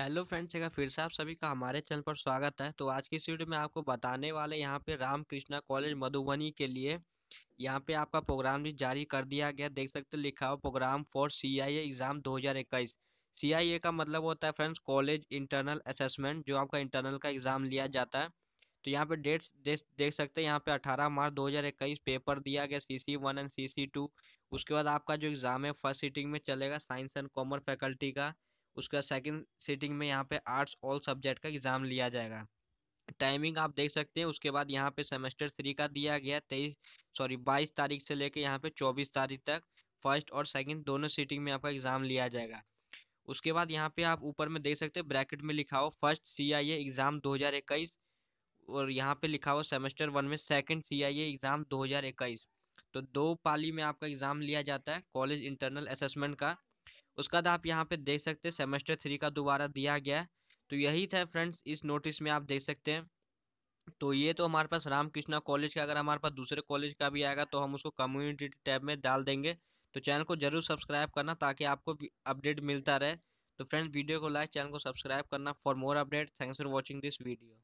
hello friends अगर फिर से आप सभी का हमारे चैनल पर स्वागत है तो आज की इस वीडियो में आपको बताने वाले यहाँ पे रामकृष्णा कॉलेज मधुबनी के लिए यहाँ पे आपका प्रोग्राम भी जारी कर दिया गया देख सकते लिखा हुआ programme for CIA exam 2021 CIA का मतलब होता है फ्रेंड्स कॉलेज इंटरनल असेसमेंट जो आपका इंटरनल का एग्ज़ाम लिया जाता है तो यहाँ पे डेट्स देख सकते हैं यहाँ पे अठारह मार्च दो पेपर दिया गया C C one and C C two उसके बाद आपका जो एग्ज़ाम है फर्स्ट सीटिंग में चलेगा साइंस एंड कॉमर्स फैकल्टी का उसका सेकंड सीटिंग में यहाँ पे आर्ट्स ऑल सब्जेक्ट का एग्ज़ाम लिया जाएगा टाइमिंग आप देख सकते हैं उसके बाद यहाँ पे सेमेस्टर थ्री का दिया गया तेईस सॉरी बाईस तारीख से लेके यहाँ पे चौबीस तारीख तक फर्स्ट और सेकंड दोनों सीटिंग में आपका एग्ज़ाम लिया जाएगा उसके बाद यहाँ पे आप ऊपर में देख सकते हैं ब्रैकेट में लिखा हो फर्स्ट सी आई एग्ज़ाम दो हज़ार इक्कीस और यहाँ पे लिखा हो सेमेस्टर वन में सेकेंड सी आई एग्ज़ाम दो हज़ार इक्कीस तो दो पाली में आपका एग्ज़ाम लिया जाता है कॉलेज इंटरनल असेसमेंट का उसके बाद तो आप यहाँ पे देख सकते हैं सेमेस्टर थ्री का दोबारा दिया गया है तो यही था फ्रेंड्स इस नोटिस में आप देख सकते हैं तो ये तो हमारे पास रामकृष्णा कॉलेज का अगर हमारे पास दूसरे कॉलेज का भी आएगा तो हम उसको कम्युनिटी टैब में डाल देंगे तो चैनल को जरूर सब्सक्राइब करना ताकि आपको अपडेट मिलता रहे तो फ्रेंड्स वीडियो को लाइक चैनल को सब्सक्राइब करना for more update thanks for watching this video